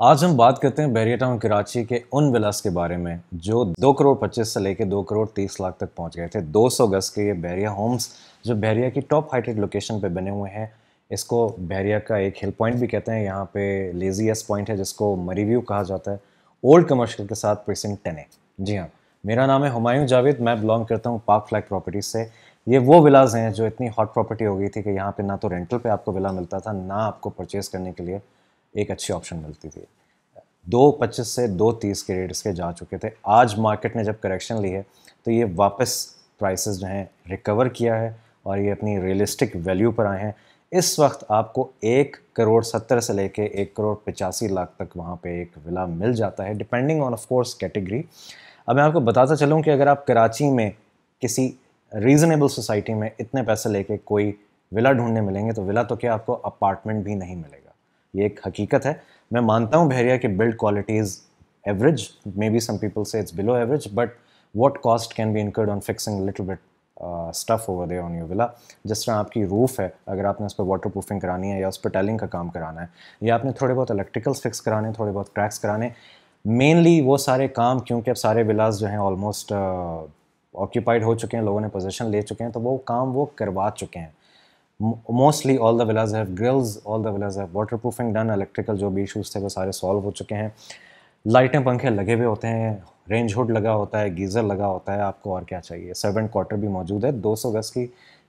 आज हम बात करते हैं बहरिया टाउन कराची के उन विलास के बारे में जो दो करोड़ पच्चीस से लेकर दो करोड़ तीस लाख तक पहुंच गए थे 200 गज के ये बहरिया होम्स जो बहरिया की टॉप हाइटेड लोकेशन पे बने हुए हैं इसको बहरिया का एक हिल पॉइंट भी कहते हैं यहाँ पे लेजीएस पॉइंट है जिसको मरीव्यू कहा जाता है ओल्ड कमर्शियल के साथ प्रिसिंग टेन जी हाँ मेरा नाम है हुमायूं जावेद मैं बिलोंग करता हूँ पार्क फ्लैग प्रॉपर्टीज से ये वो विलाज हैं जो इतनी हॉट प्रॉपर्टी हो गई थी कि यहाँ पे ना तो रेंटल पे आपको विला मिलता था ना आपको परचेज़ करने के लिए एक अच्छी ऑप्शन मिलती थी दो पच्चीस से दो तीस के रेट इसके जा चुके थे आज मार्केट ने जब करेक्शन ली है तो ये वापस प्राइसेस जो हैं रिकवर किया है और ये अपनी रियलिस्टिक वैल्यू पर आए हैं इस वक्त आपको एक करोड़ सत्तर से लेके एक करोड़ पचासी लाख तक वहाँ पे एक विला मिल जाता है depending on of course category अब मैं आपको बताता चलूँ कि अगर आप कराची में किसी रीज़नेबल सोसाइटी में इतने पैसे लेके कोई विला ढूंढने मिलेंगे तो विला तो क्या आपको अपार्टमेंट भी नहीं मिलेगा ये एक हकीकत है मैं मानता हूँ भैरिया की build quality is average maybe some people say it's below average but what cost can be incurred on fixing little bit stuff over there on you villa जिस तरह आपकी रूफ़ है अगर आपने उस पर वाटर प्रूफिंग करानी है या उस पर टेलिंग का काम कराना है या आपने थोड़े बहुत इलेक्ट्रिकल्स फिक्स कराने थोड़े बहुत क्रैक्स कराने मेनली वो सारे काम क्योंकि अब सारे विलाज जो हैं ऑलमोस्ट uh, ऑक्यूपाइड हो चुके हैं लोगों ने पोजिशन ले चुके हैं तो वो काम वो करवा चुके हैं mostly all the villas have grills all the villas have water proofing done electrical जो भी इशूज़ थे वो सारे सॉल्व हो चुके हैं लाइटें पंखे लगे हुए होते हैं रेंज हुड लगा होता है गीज़र लगा होता है आपको और क्या चाहिए सर्वेंट क्वार्टर भी मौजूद है 200 गज़ की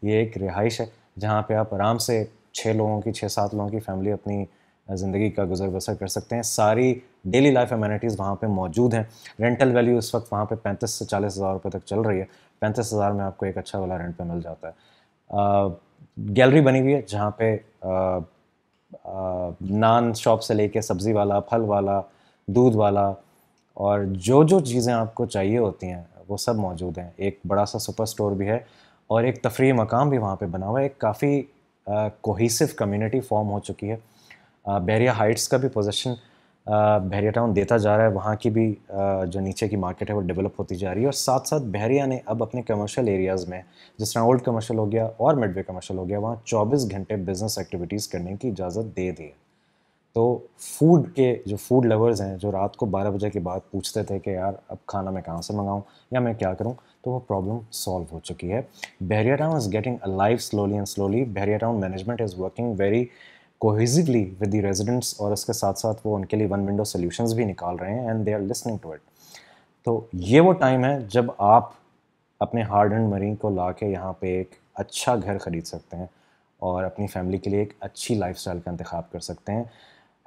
ये एक रिहाइश है जहाँ पे आप आराम से छः लोगों की छः सात लोगों की फैमिली अपनी ज़िंदगी का गुजर बसर कर सकते हैं सारी डेली लाइफ अमेनिटीज़ वहाँ पे मौजूद हैं रेंटल वैल्यू इस वक्त वहाँ पे पैंतीस से चालीस हज़ार रुपये तक चल रही है पैंतीस हज़ार में आपको एक अच्छा वाला रेंट पे मिल जाता है गैलरी बनी हुई है जहाँ पे नान शॉप से लेके सब्ज़ी वाला फल वाला दूध वाला और जो जो चीज़ें आपको चाहिए होती हैं वो सब मौजूद हैं एक बड़ा सा सुपर स्टोर भी है और एक तफरी मकाम भी वहाँ पर बना हुआ है एक काफ़ी कोहिसिव कम्यूनिटी फॉर्म हो चुकी है बहरिया हाइट्स का भी पोजेशन बहरिया टाउन देता जा रहा है वहाँ की भी जो नीचे की मार्केट है वो डेवलप होती जा रही है और साथ साथ बहरिया ने अब अपने कमर्शियल एरियाज़ में जिस तरह ओल्ड कमर्शियल हो गया और मिडवे कमर्शियल हो गया वहाँ 24 घंटे बिजनेस एक्टिविटीज़ करने की इजाज़त दे दी है तो फूड के जो फूड लवर्स हैं जो रात को बारह बजे के बाद पूछते थे कि यार अब खाना मैं कहाँ से मंगाऊँ या मैं क्या करूँ तो वो प्रॉब्लम सॉल्व हो चुकी है Bahria Town is getting a life slowly and slowly Bahria Town management is working very cohesively with the residents और उसके साथ साथ वो उनके लिए वन विंडो सोल्यूशन भी निकाल रहे हैं and they are listening to it तो ये वो टाइम है जब आप अपने हार्ड एंड मरीन को ला के यहाँ पर एक अच्छा घर ख़रीद सकते हैं और अपनी फैमिली के लिए एक अच्छी लाइफ स्टाइल का इंतखब कर सकते हैं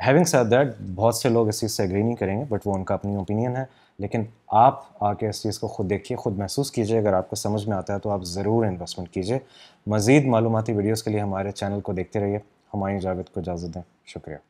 हैविंग सेड दैट बहुत से लोग इस चीज़ से एग्री नहीं करेंगे बट वो उनका अपनी ओपिनियन है लेकिन आप आके इस चीज़ को खुद देखिए खुद महसूस कीजिए अगर आपको समझ में आता है तो आप ज़रूर इन्वेस्टमेंट कीजिए मज़ीद मालूमती वीडियोज़ के लिए हमारे चैनल को देखते रहिए हमारी जावेद को इजाज़त दें शुक्रिया